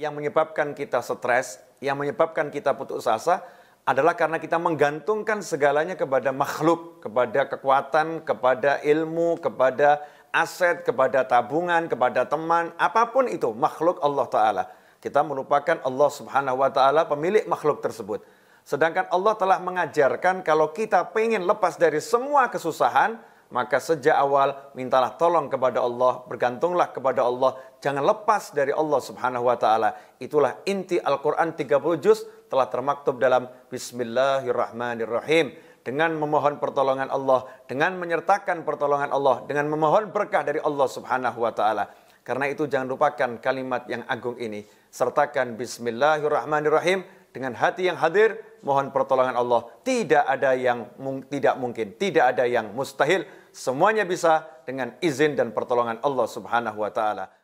yang menyebabkan kita stres, yang menyebabkan kita putus asa adalah karena kita menggantungkan segalanya kepada makhluk, kepada kekuatan, kepada ilmu, kepada aset, kepada tabungan, kepada teman, apapun itu makhluk Allah Ta'ala. Kita melupakan Allah Subhanahu wa Ta'ala, pemilik makhluk tersebut. Sedangkan Allah telah mengajarkan kalau kita pengen lepas dari semua kesusahan, maka sejak awal mintalah tolong kepada Allah, bergantunglah kepada Allah, jangan lepas dari Allah Subhanahu wa taala. Itulah inti Al-Qur'an 30 juz telah termaktub dalam Bismillahirrahmanirrahim. Dengan memohon pertolongan Allah, dengan menyertakan pertolongan Allah, dengan memohon berkah dari Allah Subhanahu wa taala. Karena itu jangan lupakan kalimat yang agung ini. Sertakan bismillahirrahmanirrahim dengan hati yang hadir mohon pertolongan Allah. Tidak ada yang mung, tidak mungkin, tidak ada yang mustahil. Semuanya bisa dengan izin dan pertolongan Allah Subhanahu wa taala.